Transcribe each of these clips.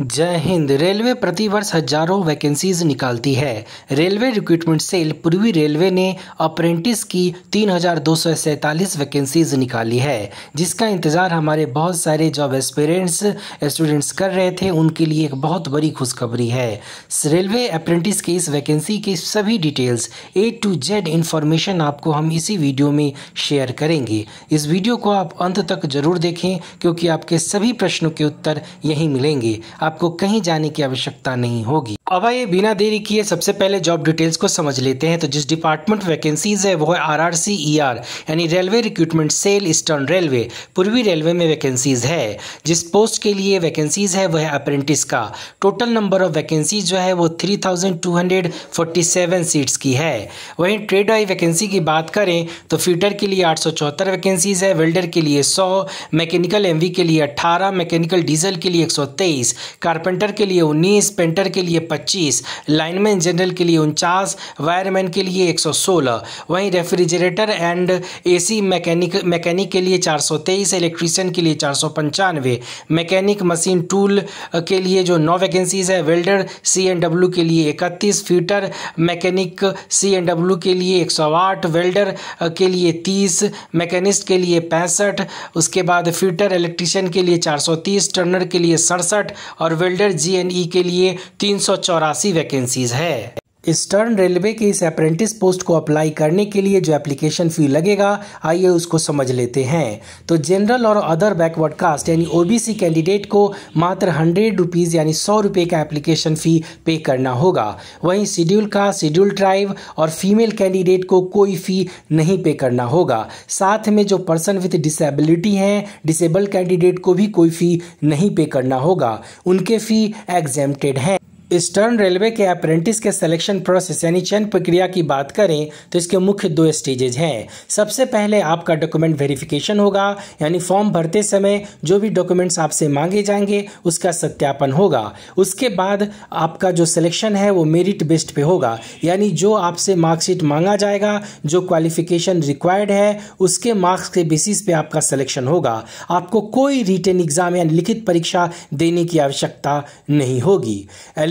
जय हिंद रेलवे प्रतिवर्ष हजारों वैकेंसीज निकालती है रेलवे रिक्रूटमेंट सेल पूर्वी रेलवे ने अप्रेंटिस की तीन वैकेंसीज निकाली है जिसका इंतज़ार हमारे बहुत सारे जॉब एक्सपीरियंस स्टूडेंट्स कर रहे थे उनके लिए एक बहुत बड़ी खुशखबरी है रेलवे अप्रेंटिस की इस वैकेंसी की सभी details A to Z information आपको हम इसी वीडियो में शेयर करेंगे इस वीडियो को आप अंत तक जरूर देखें क्योंकि आपके सभी प्रश्नों के उत्तर यहीं मिलेंगे आपको कहीं जाने की आवश्यकता नहीं होगी अब आइए बिना देरी किए सबसे पहले जॉब डिटेल्स को समझ लेते हैं तो जिस डिपार्टमेंट वैकेंसीज है वो है R R C E R यानी railway recruitment cell eastern railway पूर्वी रेलवे में वैकेंसीज है जिस पोस्ट के लिए वैकेंसीज है वह है अप्रेंटिस का टोटल नंबर ऑफ वैकेंसीज जो है वो three thousand two hundred forty seven seats की है वहीं ट्रेड आई वैकेंसी की बात करें तो फीटर के लिए आठ सौ चौहत्तर वैकेंसीज है वेल्डर के लिए सौ मैकेनिकल एम के लिए अट्ठारह मैकेनिकल डीजल के लिए एक सौ तेईस कारपेंटर के लिए उन्नीस पेंटर के लिए पच्चीस पच्चीस लाइनमैन जनरल के लिए उनचास वायरमैन के लिए एक सौ सोलह वहीं refrigerator and AC mechanic mechanic के लिए चार सौ तेईस इलेक्ट्रीशियन के लिए चार सौ पंचानवे मैकेनिक मशीन टूल के लिए जो नौ वैकेंसीज है वेल्डर सी एन डब्ल्यू के लिए इकतीस fitter mechanic C N W के लिए एक सौ आठ वेल्डर के लिए तीस मैकेनिस्ट के लिए पैंसठ उसके बाद फीटर इलेक्ट्रीशियन के लिए चार सौ तीस टर्नर के लिए सड़सठ और वेल्डर जी एन ई के लिए तीन सौ चौरासी वैकेंसीज है ईस्टर्न रेलवे के इस अप्रेंटिस पोस्ट को अप्लाई करने के लिए जो एप्लीकेशन फ़ी लगेगा आइए उसको समझ लेते हैं तो जनरल और अदर बैकवर्ड कास्ट यानी ओबीसी कैंडिडेट को मात्र हंड्रेड रुपीज़ यानी सौ रुपये का एप्लीकेशन फ़ी पे करना होगा वहीं शेड्यूल का शेड्यूल ट्राइब और फीमेल कैंडिडेट को कोई फ़ी नहीं पे करना होगा साथ में जो पर्सन विथ डिसेबिलिटी हैं डिसेबल कैंडिडेट को भी कोई फ़ी नहीं पे करना होगा उनके फ़ी एग्जेम्प्टेड हैं ईस्टर्न रेलवे के अप्रेंटिस के सिलेक्शन प्रोसेस यानी चयन प्रक्रिया की बात करें तो इसके मुख्य दो स्टेजेज हैं सबसे पहले आपका डॉक्यूमेंट वेरिफिकेशन होगा यानी फॉर्म भरते समय जो भी डॉक्यूमेंट्स आपसे मांगे जाएंगे उसका सत्यापन होगा उसके बाद आपका जो सिलेक्शन है वो मेरिट बेस्ड पे होगा यानी जो आपसे मार्कशीट मांगा जाएगा जो क्वालिफिकेशन रिक्वायर्ड है उसके मार्क्स के बेसिस पे आपका सिलेक्शन होगा आपको कोई रिटर्न एग्जाम यानी लिखित परीक्षा देने की आवश्यकता नहीं होगी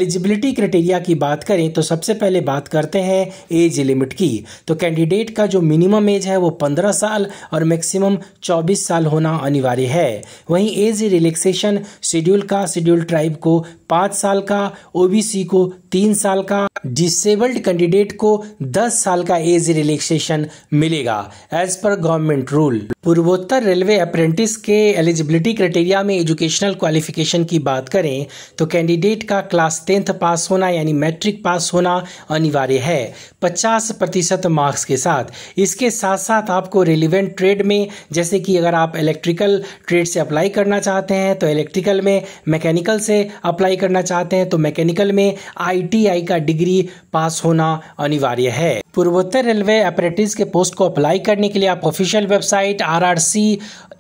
एलिजिबिलिटी क्राइटेरिया की बात करें तो सबसे पहले बात करते हैं एज लिमिट की तो कैंडिडेट का जो मिनिमम एज है वो पंद्रह साल और मैक्सिमम चौबीस साल होना अनिवार्य है वहीं एज रिलैक्सेशन शेड्यूल का शेड्यूल ट्राइब को पाँच साल का ओबीसी को तीन साल का डिसेबल्ड कैंडिडेट को 10 साल का एज रिलैक्सेशन मिलेगा एज पर गवर्नमेंट रूल पूर्वोत्तर रेलवे अप्रेंटिस के एलिजिबिलिटी क्राइटेरिया में एजुकेशनल क्वालिफिकेशन की बात करें तो कैंडिडेट का क्लास टेंथ पास होना यानी मैट्रिक पास होना अनिवार्य है 50 प्रतिशत मार्क्स के साथ इसके साथ साथ आपको रेलिवेंट ट्रेड में जैसे कि अगर आप इलेक्ट्रिकल ट्रेड से अप्लाई करना चाहते हैं तो इलेक्ट्रिकल में मैकेनिकल से अप्लाई करना चाहते हैं तो मैकेनिकल में आई का डिग्री पास होना अनिवार्य है पूर्वोत्तर रेलवे अपरेटिव के पोस्ट को अप्लाई करने के लिए आप official website R R C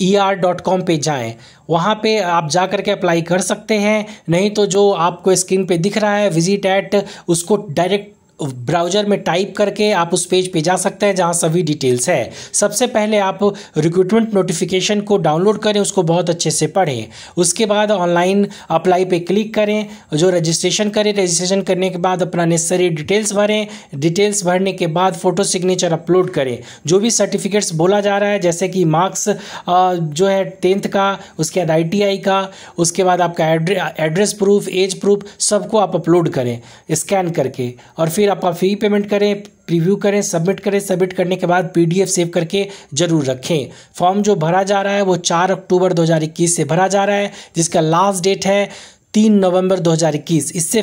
E R dot com पर जाएँ वहाँ पर आप जा के अप्लाई कर सकते हैं नहीं तो जो आपको स्क्रीन पर दिख रहा है विजिट एट उसको डायरेक्ट ब्राउज़र में टाइप करके आप उस पेज पे जा सकते हैं जहाँ सभी डिटेल्स है सबसे पहले आप रिक्रूटमेंट नोटिफिकेशन को डाउनलोड करें उसको बहुत अच्छे से पढ़ें उसके बाद ऑनलाइन अप्लाई पे क्लिक करें जो रजिस्ट्रेशन करें रजिस्ट्रेशन करने के बाद अपना नेसेसरी डिटेल्स भरें डिटेल्स भरने के बाद फ़ोटो सिग्नेचर अपलोड करें जो भी सर्टिफिकेट्स बोला जा रहा है जैसे कि मार्क्स जो है टेंथ का उसके बाद आई का उसके बाद आपका एड्रेस प्रूफ एज प्रूफ सबको आप अपलोड करें स्कैन करके और फिर आप फी पेमेंट करें प्रीव्यू करें सबमिट करें सबमिट करने के बाद पीडीएफ सेव करके जरूर रखें फॉर्म जो भरा जा रहा है वो चार अक्टूबर 2021 से भरा जा रहा है जिसका लास्ट डेट है तीन नवंबर 2021 इससे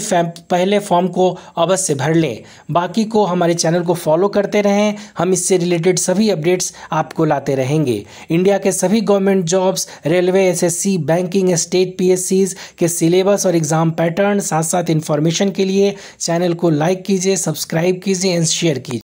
पहले फॉर्म को अवश्य भर लें बाकी को हमारे चैनल को फॉलो करते रहें हम इससे रिलेटेड सभी अपडेट्स आपको लाते रहेंगे इंडिया के सभी government jobs railway SSC banking state P के सिलेबस और एग्ज़ाम पैटर्न साथ साथ इन्फॉर्मेशन के लिए चैनल को लाइक कीजिए सब्सक्राइब कीजिए एंड शेयर कीजिए